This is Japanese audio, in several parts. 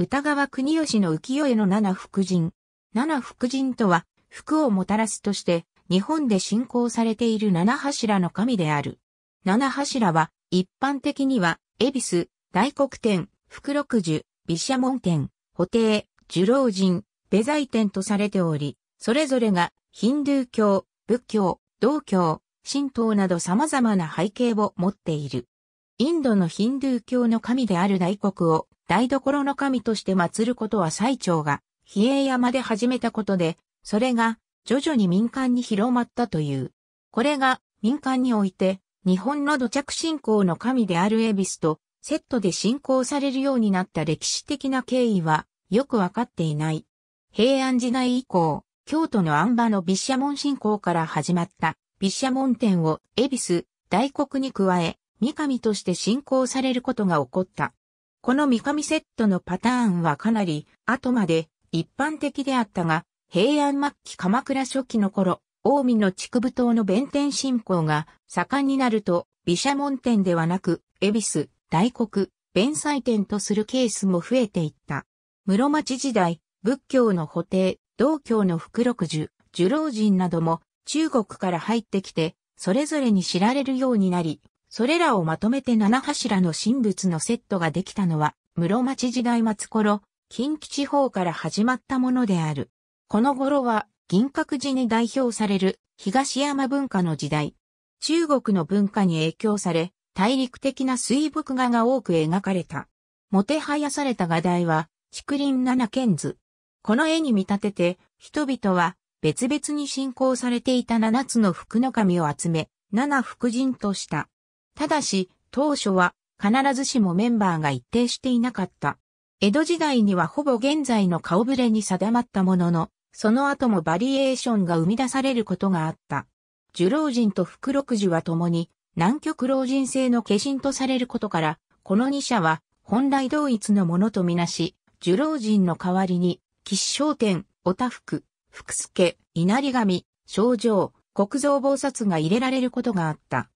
歌川国吉の浮世絵の七福神。七福神とは、福をもたらすとして、日本で信仰されている七柱の神である。七柱は、一般的には、恵比寿、大黒天、福禄寿、毘沙門天、布袋、寿老人、ベザイ天とされており、それぞれが、ヒンドゥー教、仏教、道教、神道など様々な背景を持っている。インドのヒンドゥー教の神である大黒を台所の神として祀ることは最長が、比叡山で始めたことで、それが徐々に民間に広まったという。これが民間において、日本の土着信仰の神であるエビスとセットで信仰されるようになった歴史的な経緯はよくわかっていない。平安時代以降、京都の安波の毘沙門信仰から始まった毘沙門店をエビス、大国に加え、三神として信仰されることが起こった。この三上セットのパターンはかなり後まで一般的であったが、平安末期鎌倉初期の頃、近江の竹部島の弁天信仰が盛んになると、毘沙門天ではなく、恵比寿、大黒、弁祭天とするケースも増えていった。室町時代、仏教の補定、道教の福禄寿、寿老人なども中国から入ってきて、それぞれに知られるようになり、それらをまとめて七柱の神仏のセットができたのは、室町時代末頃、近畿地方から始まったものである。この頃は、銀閣寺に代表される東山文化の時代。中国の文化に影響され、大陸的な水墨画が多く描かれた。もてはやされた画題は、竹林七剣図。この絵に見立てて、人々は別々に信仰されていた七つの福の神を集め、七福神とした。ただし、当初は必ずしもメンバーが一定していなかった。江戸時代にはほぼ現在の顔ぶれに定まったものの、その後もバリエーションが生み出されることがあった。樹老人と福禄寺は共に南極老人性の化身とされることから、この二者は本来同一のものとみなし、樹老人の代わりに、吉祥天、おたふく、福助、稲荷神、症状、国蔵菩薩が入れられることがあった。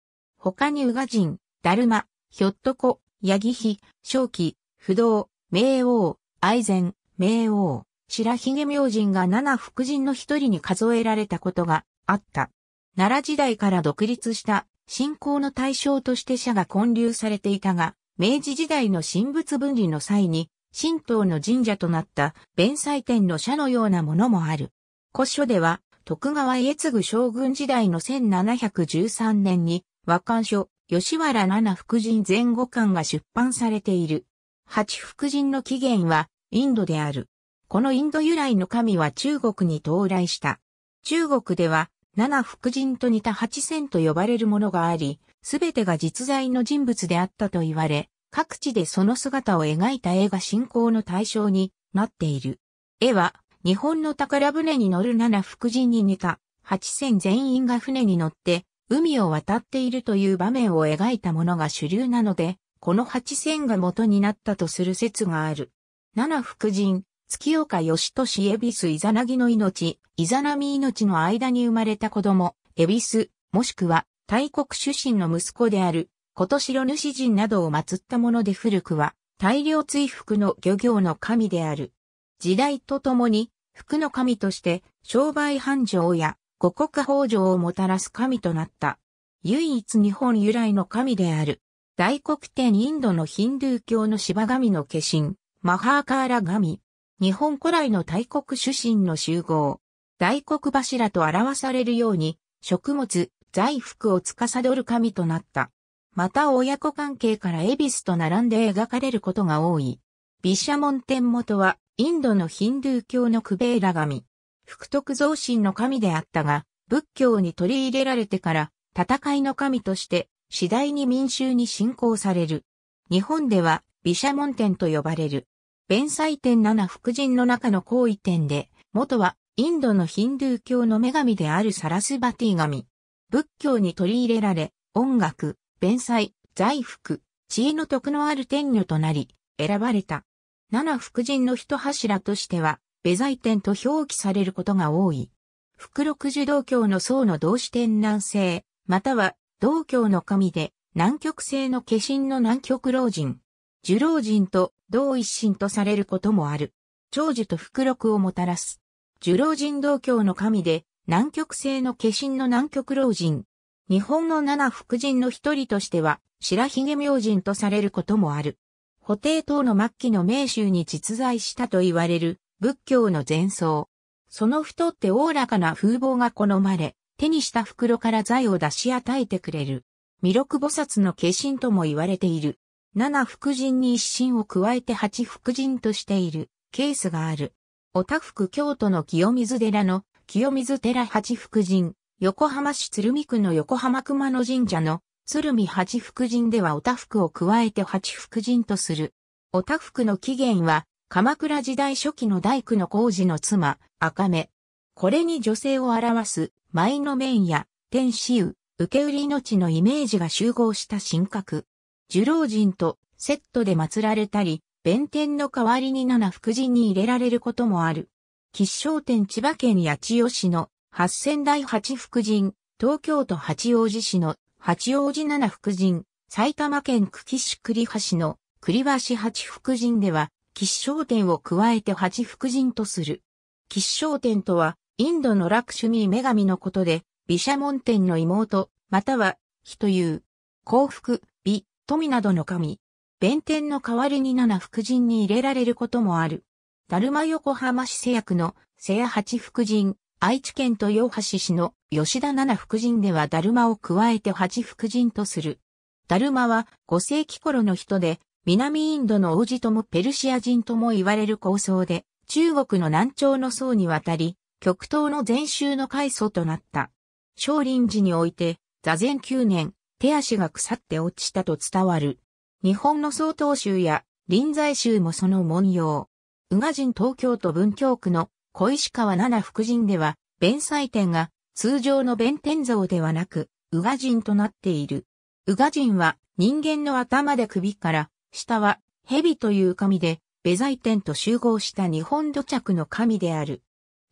他に宇賀神、だるま、ひょっとこ、ヤギヒ、正気、不動、冥王、愛禅、冥王、白髭明神が七福神の一人に数えられたことがあった。奈良時代から独立した信仰の対象として社が建立されていたが、明治時代の神仏分離の際に、神道の神社となった弁祭天の社のようなものもある。古書では、徳川家継将軍時代の1713年に、和漢書、吉原七福神前後巻が出版されている。八福神の起源はインドである。このインド由来の神は中国に到来した。中国では七福神と似た八仙と呼ばれるものがあり、すべてが実在の人物であったと言われ、各地でその姿を描いた絵が信仰の対象になっている。絵は日本の宝船に乗る七福神に似た八仙全員が船に乗って海を渡っているという場面を描いたものが主流なので、この八千が元になったとする説がある。七福神、月岡義俊恵比寿イザナギの命、イザナミ命の間に生まれた子供、恵比寿、もしくは、大国出身の息子である、今年の主人などを祀ったもので古くは、大量追服の漁業の神である。時代とともに、服の神として、商売繁盛や五穀豊穣をもたらす神となった。唯一日本由来の神である。大黒天インドのヒンドゥー教の芝神の化身、マハーカーラ神。日本古来の大国主神の集合。大黒柱と表されるように、食物、財服を司る神となった。また親子関係から恵比寿と並んで描かれることが多い。毘沙門天元は、インドのヒンドゥー教のクベーラ神。福徳増進の神であったが、仏教に取り入れられてから、戦いの神として、次第に民衆に信仰される。日本では、毘沙門天と呼ばれる。弁祭天七福神の中の高位天で、元は、インドのヒンドゥー教の女神であるサラスバティ神。仏教に取り入れられ、音楽、弁祭、財福、知恵の徳のある天女となり、選ばれた。七福神の一柱としては、ベザイと表記されることが多い。福禄寿道教の僧の同志天南星、または道教の神で南極星の化身の南極老人、樹老人と同一神とされることもある。長寿と福禄をもたらす。樹老人道教の神で南極星の化身の南極老人。日本の七福神の一人としては白髭明神とされることもある。布袋等の末期の名州に実在したと言われる仏教の前奏。その太っておおらかな風貌が好まれ、手にした袋から財を出し与えてくれる。弥勒菩薩の化身とも言われている。七福神に一心を加えて八福神としているケースがある。おたふく京都の清水寺の清水寺八福神、横浜市鶴見区の横浜熊野神社の鶴見八福神ではおたふくを加えて八福神とする。おたふくの起源は鎌倉時代初期の大工の工事の妻、赤目。これに女性を表す、舞の面や、天使雨、受け売りの地のイメージが集合した神格。呪老人とセットで祀られたり、弁天の代わりに七福神に入れられることもある。吉祥天千葉県八千代市の八仙台八福神、東京都八王子市の八王子七福神、埼玉県久喜市栗橋の栗橋八福神では、吉祥天を加えて八福神とする。吉祥天とは、インドのラクシュミー女神のことで、毘沙門天の妹、または、火という、幸福、美、富などの神。弁天の代わりに七福神に入れられることもある。ダルマ横浜市製薬の瀬谷八福神、愛知県豊橋市の吉田七福神ではダルマを加えて八福神とする。ダルマは5世紀頃の人で南インドの王子ともペルシア人とも言われる構想で、中国の南朝の層にわたり、極東の禅宗の開祖となった。少林寺において、座禅9年、手足が腐って落ちたと伝わる。日本の曹洞宗や臨済宗もその文様。宇賀神東京都文京区の小石川七福神では、弁祭天が通常の弁天像ではなく、宇賀神となっている。宇賀神は人間の頭で首から下は、蛇という神で、ベザイ天と集合した日本土着の神である。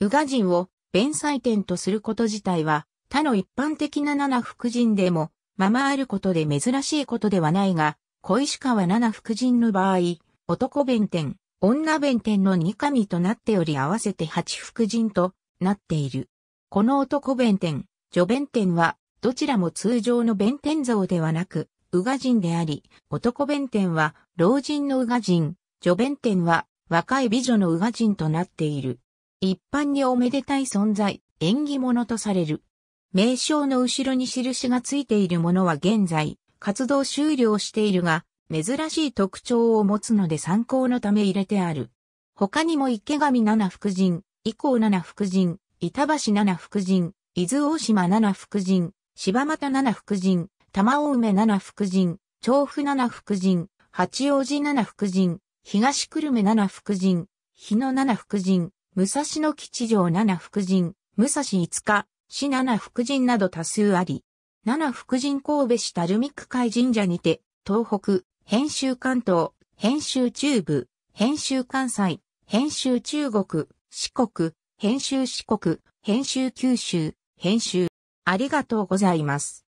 ウガ人を、弁祭天とすること自体は、他の一般的な七福神でも、ままあることで珍しいことではないが、小石川七福神の場合、男弁天、女弁天の二神となっており合わせて八福神となっている。この男弁天、女弁天は、どちらも通常の弁天像ではなく、宇賀人であり、男弁天は老人の宇賀人、女弁天は若い美女の宇賀人となっている。一般におめでたい存在、縁起物とされる。名称の後ろに印がついているものは現在、活動終了しているが、珍しい特徴を持つので参考のため入れてある。他にも池上七福神、伊甲七福神、板橋七福神、伊豆大島七福神、柴又七福神、玉大梅七福神、調布七福神、八王子七福神、東久留米七福神、日野七福神、武蔵野吉祥七福神、武蔵五日、市七福神など多数あり、七福神神戸市垂水区会神社にて、東北、編集関東、編集中部、編集関西、編集中国、四国、編集四国、編集九州、編集。ありがとうございます。